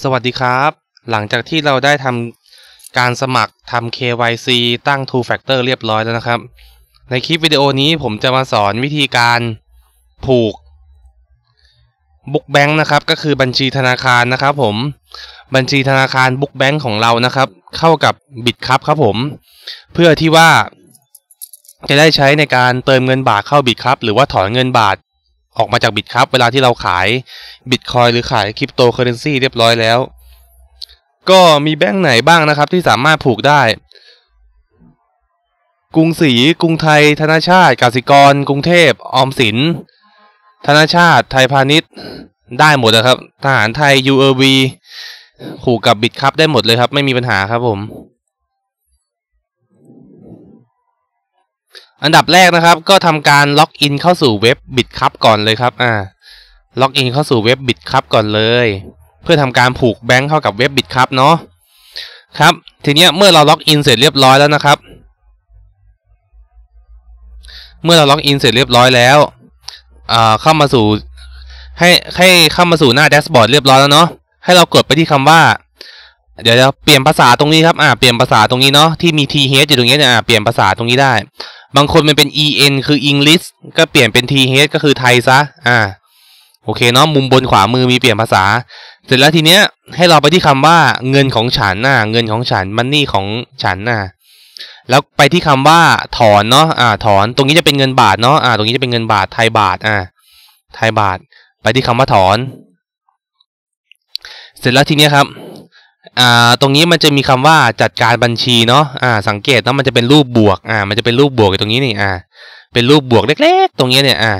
สวัสดีครับ หลังจากที่เราได้ทำการสมัครทำ KYC ตั้ง Two Factor เรียบร้อยแล้วนะครับ ในคลิปวิดีโอนี้ผมจะมาสอนวิธีการผูกบุ๊กแบงค์นะครับก็คือบัญชีธนาคารนะครับผม บัญชีธนาคารบุ๊กแบงค์ของเรานะครับ เข้ากับบิตครับครับผม เพื่อที่ว่าจะได้ใช้ในการเติมเงินบาทเข้าบิตครับหรือว่าถอนเงินบาทออกมาจากบิตครับเวลาที่เราขายบิตคอยหรือขายคริปโตเคอเรนซีเรียบร้อยแล้ว ก็มีแบงค์ไหนบ้างนะครับ ที่สามารถผูกได้ กรุงศรีกรุงไทย ธนาชาติกสิกร กรุงเทพ ออมสิน ธนาชาติ ไทยพาณิชย์ ได้หมดนะครับทหารไทย UAV ผูกกับบิตครับได้หมดเลยครับ ไม่มีปัญหาครับผม อันดับแรกนะครับ ก็ทำการล็อกอินเข้าสู่เว็บบิตครับก่อนเลยครับ อ่าล็อกอินเข้าสู่เว็บบิตครับก่อนเลย เพื่อทำการผูกแบงค์เข้ากับเว็บบิตครับเนาะครับทีนี้เมื่อเราล็อกอินเสร็จเรียบร้อยแล้วนะครับ เมื่อเราล็อกอินเสร็จเรียบร้อยแล้วเข้ามาสู่ ให้ให้เข้ามาสู่หน้าแดชบอร์ดเรียบร้อยแล้วเนาะให้เรากดไปที่คำว่าเดี๋ยวเราเปลี่ยนภาษาตรงนี้ครับอ่า เปลี่ยนภาษาตรงนี้เนาะที่มี th อยู่ตรงนี้เนี่ยอ่า เปลี่ยนภาษาตรงนี้ได้ บางคนมันเป็น en คือ English ก็เปลี่ยนเป็น th ก็คือไทยซะ อ่าโอเคเนาะมุมบนขวามือมีเปลี่ยนภาษาเสร็จแล้วทีเนี้ยให้เราไปที่คำว่าเงินของฉันน่ะเงินของฉันมันนี่ของฉันน่ะแล้วไปที่คำว่าถอนเนาะอ่า ถอน ตรงนี้จะเป็นเงินบาทเนาะอ่าตรงนี้จะเป็นเงินบาทไทยบาทอ่าไทยบาท ไปที่คำว่าถอน เสร็จแล้วทีเนี้ยครับอ่าตรงนี้มันจะมีคำว่าจัดการบัญชี เนาะอ่า สังเกตเนาะมันจะเป็นรูปบวกอ่า มันจะเป็นรูปบวกตรงนี้นี่อ่าเป็นรูปบวก เล็ก ๆ ตรงนี้เนี่ยอ่า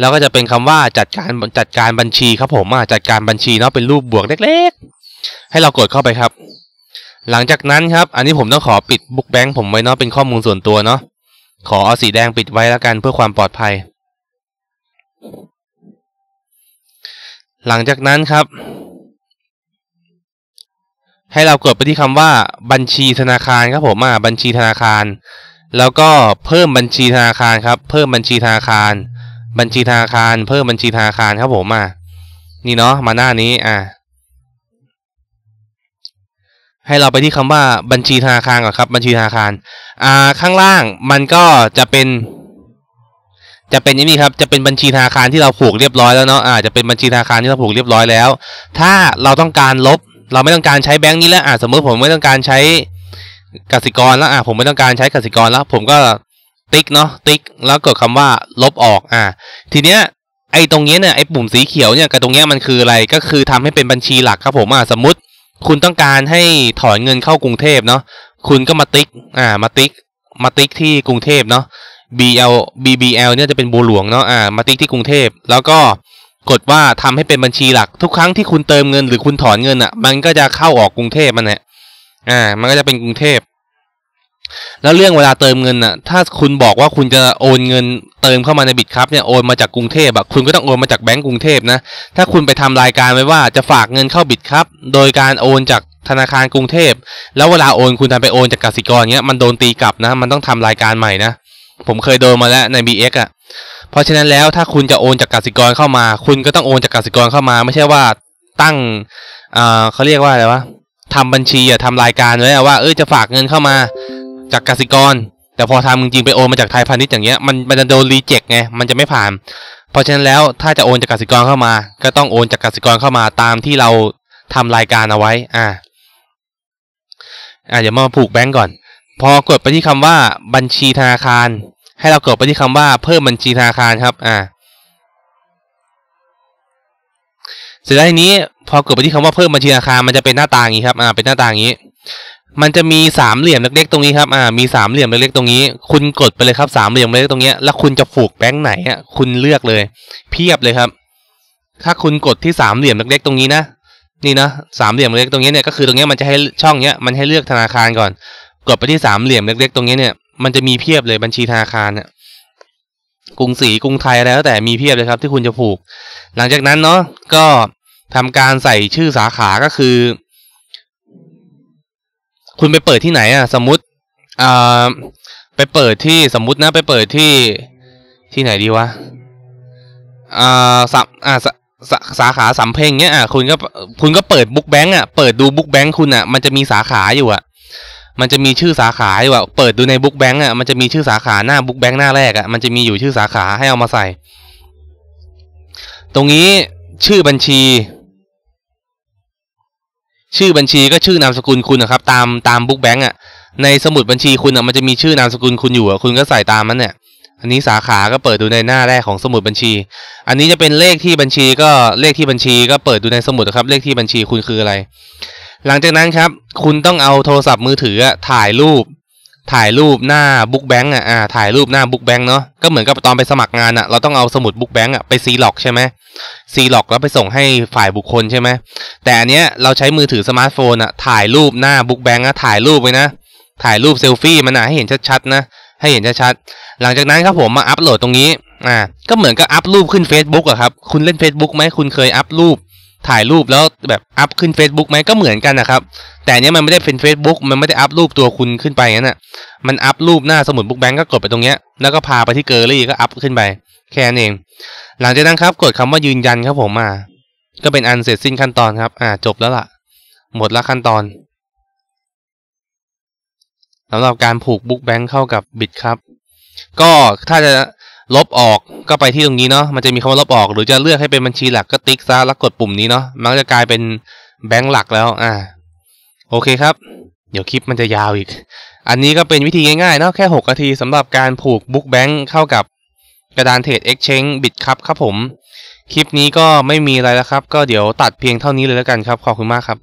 แล้วก็จะเป็นคำว่าจัดการจัดการบัญชีครับผมอ่จัดการบัญชีเนาะเป็นรูปบวกเล็ก ๆ ให้เรากดเข้าไปครับ หลังจากนั้นครับอันนี้ผมต้องขอปิดบุ๊กแบงค์ผมไว้เนาะเป็นข้อมูลส่วนตัวเนาะขอเอาสีแดงปิดไว้แล้วกันเพื่อความปลอดภัย หลังจากนั้นครับ ให้เรากดไปที่คำว่าบัญชีธนาคารครับ ผมอ่ะบัญชีธนาคาร แล้วก็เพิ่มบัญชีธนาคารครับเพิ่มบัญชีธนาคารบัญชีธนาคารเพิ่มบัญชีธนาคารครับผมอ่ะนี่เนาะมาหน้านี้ อ่ะให้เราไปที่คำว่าบัญชีธนาคารก่อนครับ บัญชีธนาคารอ่า ข้างล่างมันก็จะเป็น จะเป็นอย่างนี้ครับจะเป็นบัญชีธนาคารที่เราผูกเรียบร้อยแล้วเนาะอ่าจะเป็นบัญชีธนาคารที่เราผูกเรียบร้อยแล้ว ถ้าเราต้องการลบ เราไม่ต้องการใช้แบงค์นี้แล้ว อ่าสมมติผมไม่ต้องการใช้กสิกรแล้ว อ่าผมไม่ต้องการใช้กสิกรแล้ว ผมก็ติ๊กเนาะติ๊กแล้วกดคำว่าลบออก อ่า ทีเนี้ยไอ้ตรงเนี้ยเนี่ยไอ้ปุ่มสีเขียวเนี่ยกับตรงเนี้ยมันคืออะไรก็คือทำให้เป็นบัญชีหลักครับผมอ่าสมมติคุณต้องการให้ถอนเงินเข้ากรุงเทพเนาะคุณก็มาติ๊กอ่ามาติ๊กมาติ๊กที่กรุงเทพเนาะ BL BBL เนี่ยจะเป็นบัวหลวงเนาะอ่า มาติ๊กที่กรุงเทพแล้วก็กดว่าทำให้เป็นบัญชีหลัก ทุกครั้งที่คุณเติมเงิน หรือคุณถอนเงินอะ่ะ มันก็จะเข้าออกกรุงเทพมันแหละอ่า มันก็จะเป็นกรุงเทพแล้วเรื่องเวลาเติมเงินน่ะ ถ้าคุณบอกว่าคุณจะโอนเงินเติมเข้ามาในบิตครับเนี่ยโอนมาจากกรุงเทพอะ คุณก็ต้องโอนมาจากแบงก์กรุงเทพนะ ถ้าคุณไปทำรายการไว้ว่าจะฝากเงินเข้าบิตครับโดยการโอนจากธนาคารกรุงเทพแล้วเวลาโอนคุณทำไปโอนจากกสิกรเงี้ยมันโดนตีกลับนะ มันต้องทำรายการใหม่นะผมเคยโดนมาแล้วใน BX อะเพราะฉะนั้นแล้วถ้าคุณจะโอนจากกสิกรเข้ามา คุณก็ต้องโอนจากกสิกรเข้ามา ไม่ใช่ว่าตั้งอ่าเขาเรียกว่าอะไรวะทำบัญชีอะทำรายการไว้ว่าเออจะฝากเงินเข้ามาจากกสิกรแต่พอทำจริงๆไปโอนมาจากไทยพาณิชย์อย่างเงี้ยมันมันจะโดนรีเจ็คไงมันจะไม่ผ่าน เพราะฉะนั้นแล้วถ้าจะโอนจากกสิกรเข้ามา ก็ต้องโอนจากกสิกรเข้ามาตามที่เราทำรายการเอาไว้อ่าอ่าเดี๋ยวมาผูกแบงก์ก่อน พอกดไปที่คำว่าบัญชีธนาคาร ให้เรากดไปที่คำว่าเพิ่มบัญชีธนาคารครับอ่าเสร็จแล้วทีนี้พอกดไปที่คำว่าเพิ่มบัญชีธนาคารมันจะเป็นหน้าต่างนี้ครับอ่าเป็นหน้าต่างนี้มันจะมีสามเหลี่ยมเล็กๆตรงนี้ครับ อ่า มีสามเหลี่ยมเล็กๆตรงนี้ คุณกดไปเลยครับสามเหลี่ยมเล็กๆตรงนี้แล้วคุณจะฝูกแบงค์ไหนอ่ะคุณเลือกเลย เพียบเลยครับ ถ้าคุณกดที่สามเหลี่ยมเล็กๆตรงนี้นะ นี่นะสามเหลี่ยมเล็กตรงนี้เนี่ย ก็คือตรงนี้มันจะให้ช่องเนี้ย มันให้เลือกธนาคารก่อน กดไปที่สามเหลี่ยมเล็กๆตรงนี้เนี่ย มันจะมีเพียบเลยบัญชีธนาคารเนี่ยกรุงศรี กรุงไทยอะแล้วแต่ มีเพียบเลยครับ ที่คุณจะผูก หลังจากนั้นเนาะ ก็ทำการใส่ชื่อสาขาก็คือคุณไปเปิดที่ไหน อ่ะสมมติอ่าไปเปิดที่สมมตินะไปเปิดที่ที่ไหนดีวะอ่าสัมอ่าสสสาขาสำเพ็งเนี้ยอ่ะคุณก็ คุณก็เปิดบุ๊กแบงก์อ่ะเปิดดูบุ๊กแบงก์คุณอ่ะ มันจะมีสาขาอยู่ อ่ะ มันจะมีชื่อสาขาอยู่อ่ะเปิดดูในบุ๊กแบงก์อ่ะมันจะมีชื่อสาขาหน้าบุ๊กแบงก์หน้าแรกอ่ะมันจะมีอยู่ชื่อสาขาให้เอามาใส่ ตรงนี้ชื่อบัญชีชื่อบัญชีก็ชื่อนามสกุลคุณนะครับตาม ตามบุ๊กแบงก์อ่ะในสมุดบัญชี คุณอ่ะมันจะมีชื่อนามสกุลคุณอยู่อ่ะคุณก็ใส่ตามมันเนี่ยอันนี้สาขาก็เปิดดูในหน้าแรกของสมุดบัญชี อันนี้จะเป็นเลขที่บัญชี ก็เลขที่บัญชีก็เปิดดูในสมุดครับ เลขที่บัญชีคุณคืออะไร หลังจากนั้นครับ คุณต้องเอาโทรศัพท์มือถือถ่ายรูปถ่ายรูปหน้าบุ๊กแบงก์อ่ะถ่ายรูปหน้าบุ๊กแบงก์เนาะ ก็เหมือนกับตอนไปสมัครงานอ่ะ เราต้องเอาสมุดบุ๊กแบงก์อ่ะไปซีล็อกใช่ไหมซีล็อกแล้วไปส่งให้ฝ่ายบุคคลใช่ไหม แต่อันเนี้ยเราใช้มือถือสมาร์ทโฟนอ่ะ ถ่ายรูปหน้าบุ๊กแบงก์อ่ะ ถ่ายรูปไว้นะ ถ่ายรูปเซลฟี่มันอ่ะให้เห็นชัดๆนะ ให้เห็นชัดๆหลังจากนั้นครับผมมาอัปโหลดตรงนี้ อ่าก็เหมือนกับอัปรูปขึ้น Facebook อะครับ คุณเล่น Facebook ไหมคุณเคยอัปรูปถ่ายรูปแล้วแบบอัพขึ้น Facebook ไหมก็เหมือนกันนะครับ แต่เนี้ยมันไม่ได้เป็น Facebook มันไม่ได้อัพรูปตัวคุณขึ้นไปงั้นะ่ะมันอัพรูปหน้าสมุดบุ๊กแบงก์ก็กดไปตรงเนี้ยแล้วก็พาไปที่เกอรี่ก็อัพขึ้นไปแค่นั้นเอง หลังจากนั้นครับ กดคำว่ายืนยันครับผมมา ก็เป็นอันเสร็จสิ้นขั้นตอนครับ อ่าจบแล้วล่ะ หมดละขั้นตอนสำหรับการผูกบุ๊กแบงก์เข้ากับบิตครับก็ถ้าจะลบออกก็ไปที่ตรงนี้เนาะมันจะมีคำว่าลบออกหรือจะเลือกให้เป็นบัญชีหลักก็ติ๊กซะแล้วกดปุ่มนี้เนาะมันจะกลายเป็นแบงค์หลักแล้วอ่า โอเคครับ เดี๋ยวคลิปมันจะยาวอีก อันนี้ก็เป็นวิธีง่ายๆ เนาะแค่6นาทีสำหรับการผูกบุ๊กแบงค์เข้ากับกระดานเทรด Exchange บิตครับครับผม คลิปนี้ก็ไม่มีอะไรแล้วครับ ก็เดี๋ยวตัดเพียงเท่านี้เลยแล้วกันครับ ขอบคุณมากครับ